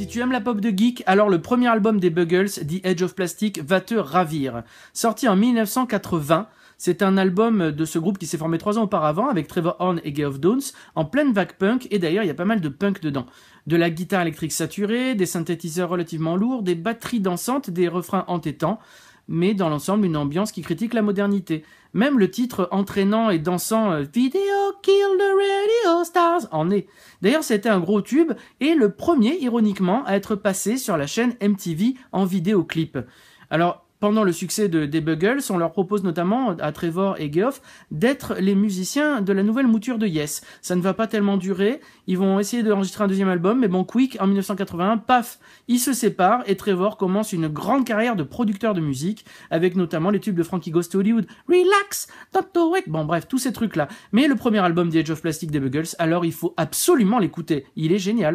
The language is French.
Si tu aimes la pop de geek, alors le premier album des Buggles, The Edge of Plastic, va te ravir. Sorti en 1980, c'est un album de ce groupe qui s'est formé trois ans auparavant avec Trevor Horn et of Downes en pleine vague punk et d'ailleurs il y a pas mal de punk dedans. De la guitare électrique saturée, des synthétiseurs relativement lourds, des batteries dansantes, des refrains entêtants mais dans l'ensemble une ambiance qui critique la modernité. Même le titre entraînant et dansant euh, Video Kill the Radio Stars en est. D'ailleurs, c'était un gros tube et le premier, ironiquement, à être passé sur la chaîne MTV en vidéoclip. Alors, pendant le succès de, des Buggles, on leur propose notamment à Trevor et Geoff d'être les musiciens de la nouvelle mouture de Yes. Ça ne va pas tellement durer. Ils vont essayer d'enregistrer un deuxième album, mais bon, Quick, en 1981, paf, ils se séparent et Trevor commence une grande carrière de producteur de musique, avec notamment les tubes de Frankie Goes to Hollywood, Relax, Don't Do bon bref, tous ces trucs-là. Mais le premier album de Edge of Plastic des Buggles, alors il faut absolument l'écouter. Il est génial.